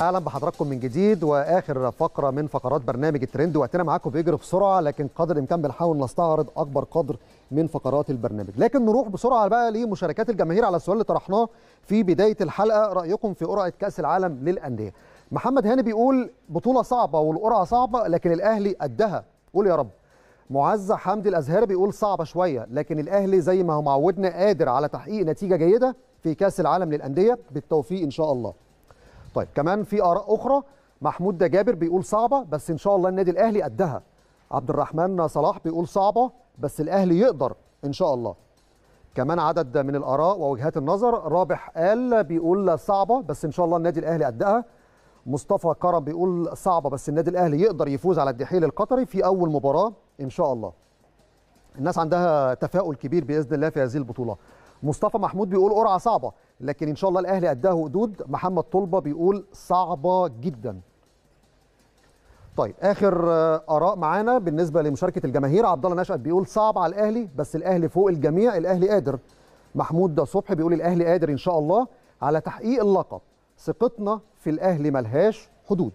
اهلا بحضراتكم من جديد واخر فقره من فقرات برنامج الترند وقتنا معاكم بيجري بسرعه لكن قدر الامكان بنحاول نستعرض اكبر قدر من فقرات البرنامج لكن نروح بسرعه بقى لمشاركات الجماهير على السؤال اللي طرحناه في بدايه الحلقه رايكم في قرعه كاس العالم للانديه محمد هاني بيقول بطوله صعبه والقرعه صعبه لكن الاهلي قدها قول يا رب معز حمدي الازهري بيقول صعبه شويه لكن الاهلي زي ما هو معودنا قادر على تحقيق نتيجه جيده في كاس العالم للانديه بالتوفيق ان شاء الله طيب كمان في اراء اخرى محمود ده جابر بيقول صعبه بس ان شاء الله النادي الاهلي قدها عبد الرحمن صلاح بيقول صعبه بس الاهلي يقدر ان شاء الله كمان عدد من الاراء ووجهات النظر رابح قال بيقول صعبه بس ان شاء الله النادي الاهلي قدها مصطفى كرم بيقول صعبه بس النادي الاهلي يقدر يفوز على الدحيل القطري في اول مباراه ان شاء الله الناس عندها تفاؤل كبير باذن الله في هذه البطوله مصطفى محمود بيقول قرعه صعبه لكن ان شاء الله الاهلي قدها قدود محمد طلبه بيقول صعبه جدا طيب اخر اراء معانا بالنسبه لمشاركه الجماهير عبد الله نشأت بيقول صعب على الاهلي بس الاهلي فوق الجميع الاهلي قادر محمود صبحي بيقول الاهلي قادر ان شاء الله على تحقيق اللقب ثقتنا في الاهلي ملهاش حدود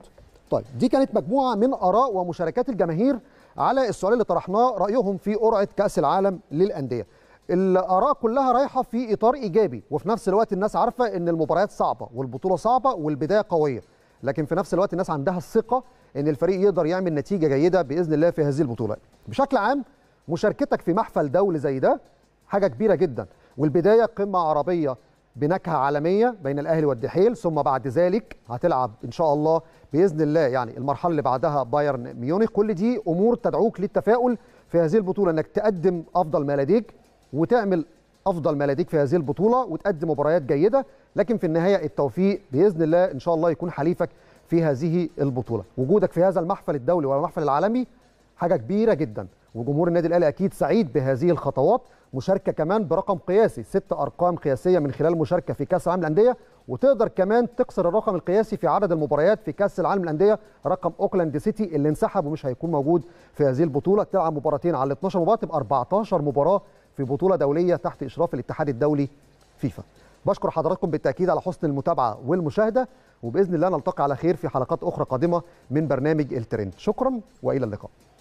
طيب دي كانت مجموعه من اراء ومشاركات الجماهير على السؤال اللي طرحناه رايهم في قرعه كاس العالم للانديه الاراء كلها رايحه في اطار ايجابي وفي نفس الوقت الناس عارفه ان المباريات صعبه والبطوله صعبه والبدايه قويه لكن في نفس الوقت الناس عندها الثقه ان الفريق يقدر يعمل نتيجه جيده باذن الله في هذه البطوله بشكل عام مشاركتك في محفل دولي زي ده حاجه كبيره جدا والبدايه قمه عربيه بنكهه عالميه بين الاهلي والدحيل ثم بعد ذلك هتلعب ان شاء الله باذن الله يعني المرحله اللي بعدها بايرن ميونخ كل دي امور تدعوك للتفاؤل في هذه البطوله انك تقدم افضل ما لديك وتعمل افضل ما لديك في هذه البطوله وتقدم مباريات جيده لكن في النهايه التوفيق باذن الله ان شاء الله يكون حليفك في هذه البطوله وجودك في هذا المحفل الدولي والمحفل العالمي حاجه كبيره جدا وجمهور النادي الاهلي اكيد سعيد بهذه الخطوات مشاركه كمان برقم قياسي ست ارقام قياسيه من خلال مشاركه في كاس العالم الانديه وتقدر كمان تكسر الرقم القياسي في عدد المباريات في كاس العالم الانديه رقم اوكلاند سيتي اللي انسحب ومش هيكون موجود في هذه البطوله تلعب مباراتين على 12 مباراه تبقى 14 مباراه في بطولة دولية تحت إشراف الاتحاد الدولي فيفا بشكر حضراتكم بالتأكيد على حسن المتابعة والمشاهدة وبإذن الله نلتقي على خير في حلقات أخرى قادمة من برنامج الترند شكرا وإلى اللقاء